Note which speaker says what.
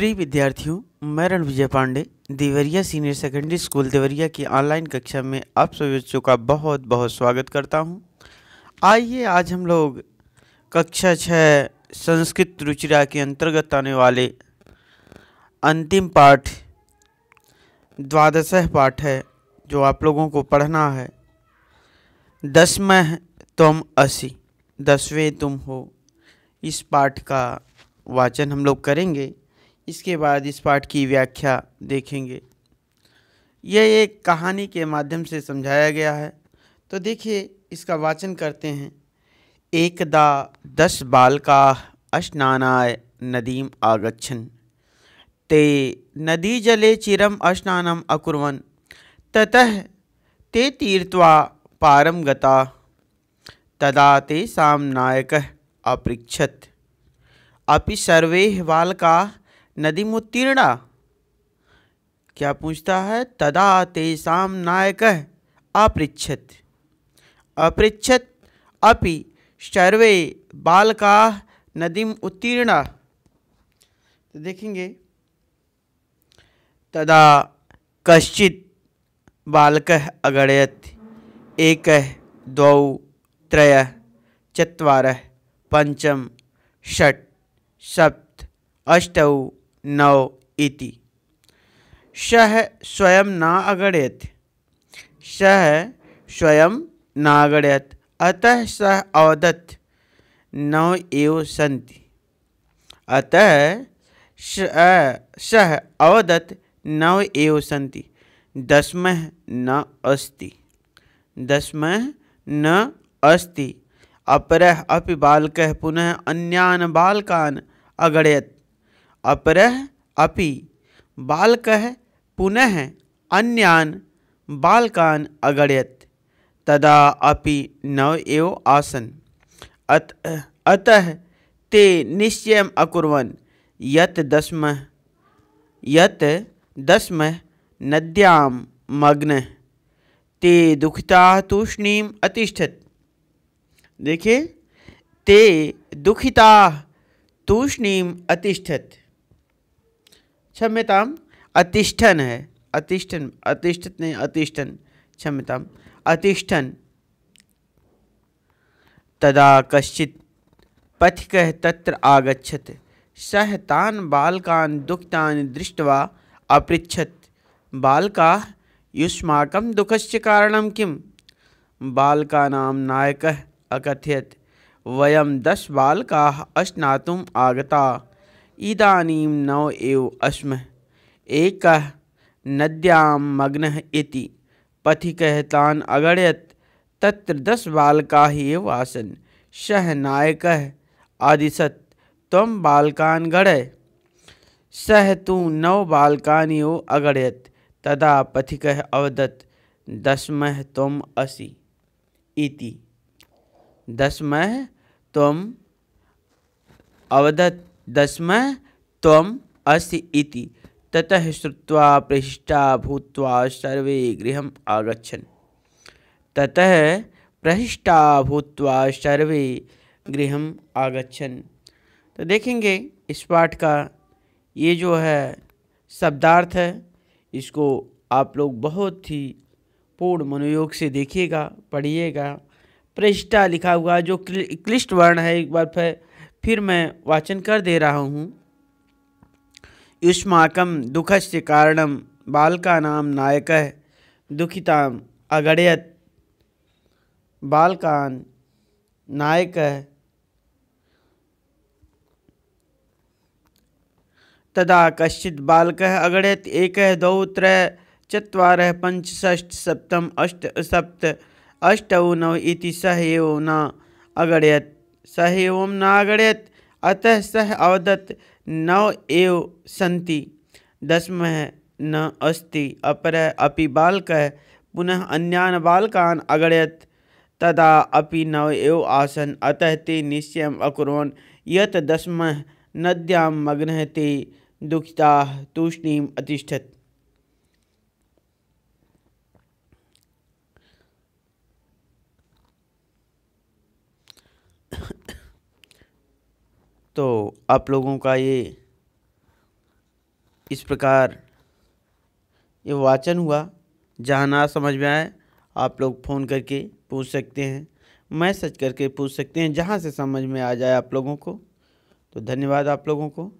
Speaker 1: प्रिय विद्यार्थियों मैं Ran Vijay Pandey Deoria senior secondary school Deoria की ऑनलाइन कक्षा में आप सभी बच्चों का बहुत बहुत स्वागत करता हूं। आइए आज हम लोग कक्षा छः संस्कृत रुचिरा के अंतर्गत आने वाले अंतिम पाठ द्वादश पाठ है जो आप लोगों को पढ़ना है दसवें तुम असी दसवें तुम हो इस पाठ का वाचन हम लोग करेंगे इसके बाद इस पाठ की व्याख्या देखेंगे यह एक कहानी के माध्यम से समझाया गया है तो देखिए इसका वाचन करते हैं एकदा दस बालका अस्नानाय नदीम आगछन ते नदी जले चिरम अस्नानम अकुर्वन ततः ते तीर्त्वा पारम गता तदा ते साम नायक अपृछत अपि सर्वे बालका नदी मुत्तीर्णा क्या पूछता है तदा तेषाम नायक अपृछत अपृछत अपि सर्वे बालका नदीम उत्तीर्णा तो देखेंगे तदा कश्चित बालक अगणयत एक दौ त्रय चर पंचम षट सप्त अष्टौ नौ इति सह स्वयं न अगणयत सह स्वयं न अगणयत अतः सह अवदत नौ एव सन्ति अतः सह अवदत नौ एव सन्ति दशमः न अस्ति दशमः न अस्ति अपरह अपि बालकः पुनः अन्यान् बालकान् अगणयत अपरह अपि बालक पुनः अन्यान बालकान अगणयत तदा अपि नव एव आसन अत अतः ते निश्चय अकुर्वन् यत दसम यत दसम नद्यां मग्न ते दुखिता तूष्णीम अतिष्ठत देखिए ते दुखिता तूष्णीम अतिष्ठत क्षम्यताम अतिष्ठन है अतिष्ठन अतिष्ठित नहीं अतिष्ठन क्षम्यताम अतिष्ठन तदा कश्चित पथिक तत्र आगछत सह तान बालकान दुखतान दृष्टवा अपृछत बालका युष्माक दुख से कारण किं बालकानां नायक अकथयत वयम दस बालका अश्नातुम आगता इदानी नौ एव अस्म एक नद्यां मग्न इति पथिकः तान् अगणयत् तत्र दश बालकाः एव आसन सः नायक आदिशत तम बालकान गणय सह तो नव बालकान यो अगणयत् तदा पथिक अवदत् दसम त्वम् असी इति दशमः त्वम् अवदत दस्म तम असि ततः श्रुवा प्रहिष्टा भूत सर्वे गृह आगछन ततः प्रहिष्टा भूत सर्वे गृह आगछन तो देखेंगे इस पाठ का ये जो है शब्दार्थ है इसको आप लोग बहुत ही पूर्ण मनोयोग से देखिएगा पढ़िएगा प्रहिष्टा लिखा हुआ जो क्लिष्ट वर्ण है एक बार फिर फिर मैं वाचन कर दे रहा हूँ युष्माकम दुखश्च कारणम बालकानाम नायक दुखिताम अगड़यत बालकान नायक तदा कश्चित बालक अगड़यत एक दौ त्र चर पंच षष्ठ सप्तम अष्ट सप्त अष्ट नव इति सह न अगड़यत सह एवं नागणयत अतः सह अवदत नव एव संति दसम न अस्ति अपर अपि बालक पुनः अन्यान बालकान अगणयत तदा अपि नव एव आसन अतः ते निश्चय अकुर्वन् यत दसम नद्यां मग्न ते दुखिता तूषणीम अतिष्ठत तो आप लोगों का ये इस प्रकार ये वाचन हुआ जहाँ ना समझ में आए आप लोग फ़ोन करके पूछ सकते हैं मैसेज करके पूछ सकते हैं जहाँ से समझ में आ जाए आप लोगों को तो धन्यवाद आप लोगों को